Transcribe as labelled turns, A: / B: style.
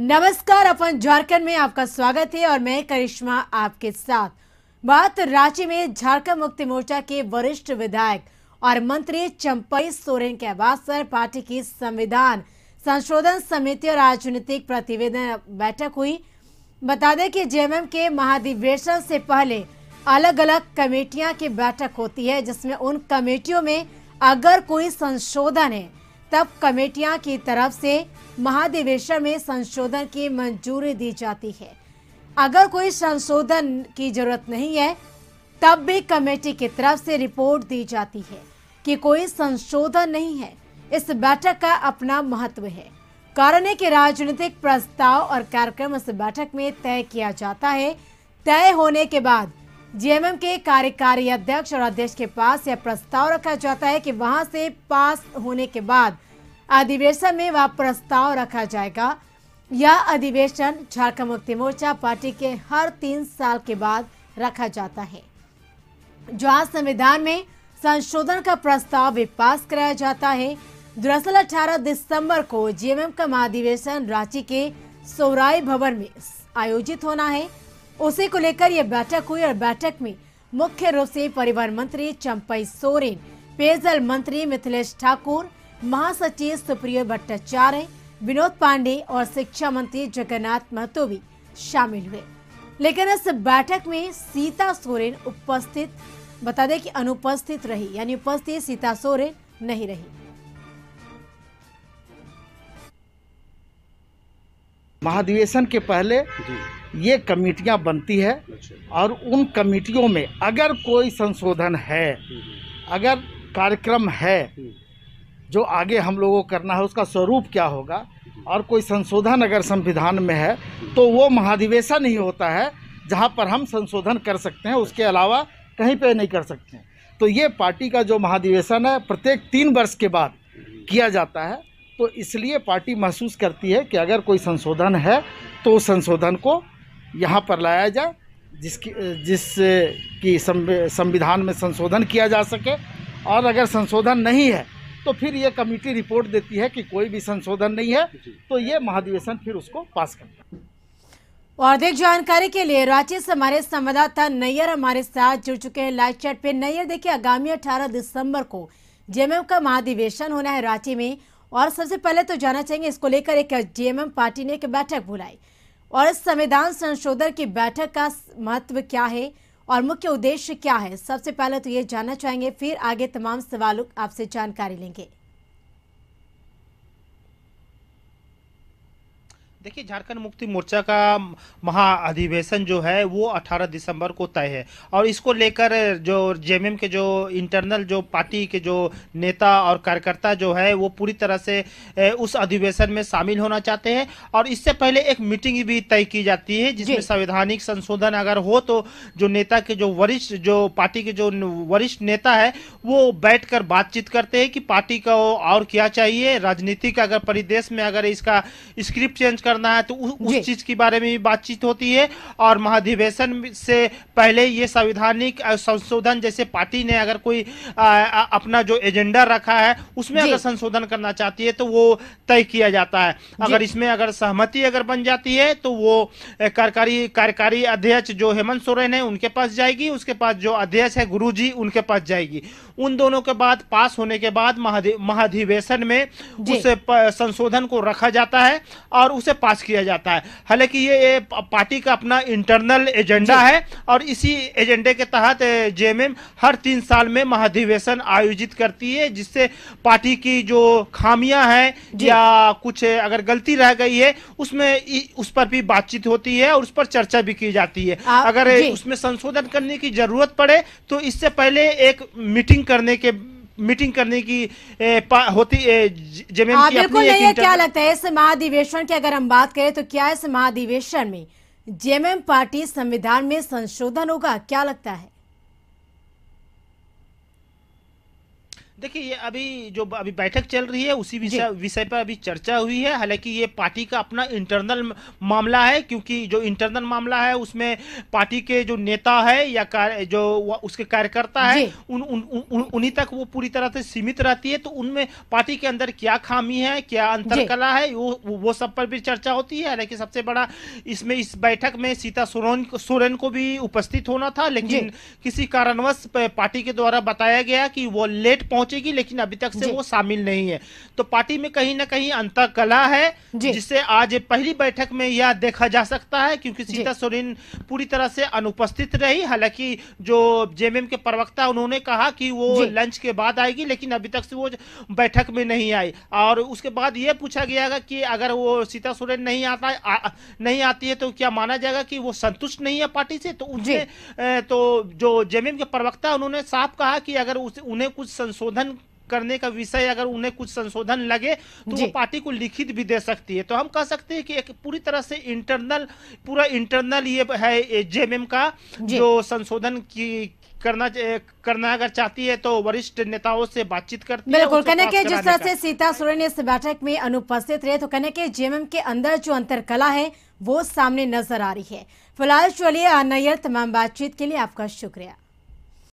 A: नमस्कार अपन झारखंड में आपका स्वागत है और मैं करिश्मा आपके साथ बात रांची में झारखंड मुक्ति मोर्चा के वरिष्ठ विधायक और मंत्री चंपई सोरेन के आवास पर पार्टी की संविधान संशोधन समिति और राजनीतिक प्रतिवेदन बैठक हुई बता दें कि जेएमएम के महाधिवेशन से पहले अलग अलग कमेटियां की बैठक होती है जिसमें उन कमेटियों में अगर कोई संशोधन है तब कमेटियां की तरफ से महाधिवेशन में संशोधन की मंजूरी दी जाती है अगर कोई संशोधन की जरूरत नहीं है तब भी कमेटी की तरफ से रिपोर्ट दी जाती है कि कोई संशोधन नहीं है इस बैठक का अपना महत्व है कारण है की राजनीतिक प्रस्ताव और कार्यक्रम इस बैठक में तय किया जाता है तय होने के बाद जीएमएम के कार्यकारी अध्यक्ष और अध्यक्ष के पास यह प्रस्ताव रखा जाता है कि वहां से पास होने के बाद अधिवेशन में वह प्रस्ताव रखा जाएगा यह अधिवेशन झारखंड मुक्ति मोर्चा पार्टी के हर तीन साल के बाद रखा जाता है जहां संविधान में संशोधन का प्रस्ताव भी पास कराया जाता है दरअसल 18 दिसंबर को जीएमएम का महाधिवेशन रांची के सोराय भवन में आयोजित होना है उसी को लेकर यह बैठक हुई और बैठक में मुख्य रूप से परिवहन मंत्री चंपई सोरेन पेयजल मंत्री मिथिलेश ठाकुर महासचिव सुप्रियो भट्टाचार्य विनोद पांडे और शिक्षा मंत्री जगन्नाथ महतो भी शामिल हुए लेकिन इस बैठक में सीता सोरेन उपस्थित बता दें कि अनुपस्थित रही यानी उपस्थित सीता सोरेन नहीं रही
B: महाधिवेशन के पहले ये कमेटियां बनती है अच्छा। और उन कमेटियों में अगर कोई संशोधन है हम्म। अगर कार्यक्रम है हम्म। जो आगे हम लोगों को करना है उसका स्वरूप क्या होगा हम्म। और कोई संशोधन अगर संविधान में है तो वो महाधिवेशन ही होता है जहाँ पर हम संशोधन कर सकते हैं उसके अलावा कहीं पे नहीं कर सकते हैं तो ये पार्टी का जो महाधिवेशन है प्रत्येक तीन वर्ष के बाद किया जाता है तो इसलिए पार्टी महसूस करती है कि अगर कोई संशोधन है तो उस संशोधन को यहाँ पर लाया जाए जिसकी की संविधान में संशोधन किया जा सके और अगर संशोधन नहीं है तो फिर ये कमेटी रिपोर्ट देती है कि कोई भी संशोधन नहीं है तो ये महाधिवेशन फिर उसको पास करता
A: और अधिक जानकारी के लिए रांची से हमारे संवाददाता नैयर हमारे साथ जुड़ चुके हैं लाइव चैट पे नैयर देखिए आगामी 18 दिसंबर को जेएमएम का महाधिवेशन होना है रांची में और सबसे पहले तो जाना चाहेंगे इसको लेकर एक जेएमएम पार्टी ने एक बैठक बुलाई और इस संविधान संशोधन की बैठक का महत्व क्या है और मुख्य उद्देश्य क्या है सबसे पहले तो ये जानना चाहेंगे फिर आगे तमाम सवालों आपसे जानकारी लेंगे
C: देखिए झारखंड मुक्ति मोर्चा का महाअधिवेशन जो है वो 18 दिसंबर को तय है और इसको लेकर जो जेएमएम के जो इंटरनल जो पार्टी के जो नेता और कार्यकर्ता जो है वो पूरी तरह से उस अधिवेशन में शामिल होना चाहते हैं और इससे पहले एक मीटिंग भी तय की जाती है जिसमें संवैधानिक संशोधन अगर हो तो जो नेता के जो वरिष्ठ जो पार्टी के जो वरिष्ठ नेता है वो बैठ कर बातचीत करते हैं कि पार्टी को और क्या चाहिए राजनीतिक अगर परिदेश में अगर इसका स्क्रिप्ट चेंज करना है तो उ, उस चीज के बारे में भी बातचीत होती है और महाधिवेशन से पहले ये संविधानिक संशोधन जैसे पार्टी ने अगर कोई आ, आ, अपना जो एजेंडा रखा है उसमें अगर संशोधन करना चाहती है तो वो तय किया जाता है अगर इसमें अगर सहमति अगर बन जाती है तो वो कार्यकारी कार्यकारी अध्यक्ष जो हेमंत सोरेन है उनके पास जाएगी उसके पास जो अध्यक्ष है गुरु उनके पास जाएगी उन दोनों के बाद पास होने के बाद महाधिवेशन में उस संशोधन को रखा जाता है और उसे पास किया जाता है हालांकि ये पार्टी का अपना इंटरनल एजेंडा है और इसी एजेंडे के तहत जेएमएम हर तीन साल में महाधिवेशन आयोजित करती है जिससे पार्टी की जो खामियां हैं या कुछ है, अगर गलती रह गई है उसमें उस पर भी बातचीत होती है और उस पर चर्चा भी की जाती है अगर उसमें संशोधन करने की जरूरत पड़े तो इससे पहले एक मीटिंग करने के मीटिंग करने की ए, होती जेएमएम हाँ, की बिल्कुल नहीं है क्या लगता
A: है इस महाधिवेशन की अगर हम बात करें तो क्या इस महाधिवेशन में जेएमएम पार्टी संविधान में संशोधन होगा क्या लगता है
C: देखिए ये अभी जो अभी बैठक चल रही है उसी विषय विषय पर अभी चर्चा हुई है हालांकि ये पार्टी का अपना इंटरनल मामला है क्योंकि जो इंटरनल मामला है उसमें पार्टी के जो नेता है या कार, जो उसके कार्यकर्ता है उन उन, उन, उन उन्हीं तक वो पूरी तरह से सीमित रहती है तो उनमें पार्टी के अंदर क्या खामी है क्या अंतरकला है वो वो सब पर भी चर्चा होती है हालांकि सबसे बड़ा इसमें इस बैठक में सीता सोरेन सोरेन को भी उपस्थित होना था लेकिन किसी कारणवश पार्टी के द्वारा बताया गया कि वो लेट पहुंच पहुंचेगी लेकिन अभी तक से वो शामिल नहीं है तो पार्टी में कहीं ना कहीं अंतर कला है जिससे आज पहली बैठक में यह देखा जा सकता है क्योंकि सीता सोरेन पूरी तरह से अनुपस्थित रही हालांकि जो जेएमएम के प्रवक्ता उन्होंने कहा कि वो लंच के बाद आएगी लेकिन अभी तक से वो बैठक में नहीं आई और उसके बाद यह पूछा गया कि अगर वो सीता सोरेन नहीं आता आ, नहीं आती है तो क्या माना जाएगा कि वो संतुष्ट नहीं है पार्टी से तो उनसे तो जो जेएमएम के प्रवक्ता उन्होंने साफ कहा कि अगर उन्हें कुछ संशोधन संशोधन करने का विषय अगर उन्हें कुछ संशोधन लगे तो वो पार्टी को लिखित भी दे सकती है तो हम कह सकते हैं कि एक पूरी तरह से इंटरनल पूरा इंटरनल ये है जेएमएम का जो संशोधन की करना करना अगर चाहती है तो वरिष्ठ नेताओं से बातचीत करती बिल्कुल कहने के जिस तरह से
A: सीता सोरेन इस बैठक में अनुपस्थित रहे तो कहने के जेएमएम के अंदर जो अंतरकला है वो सामने नजर आ रही है फिलहाल चलिए नैयर तमाम बातचीत के लिए आपका शुक्रिया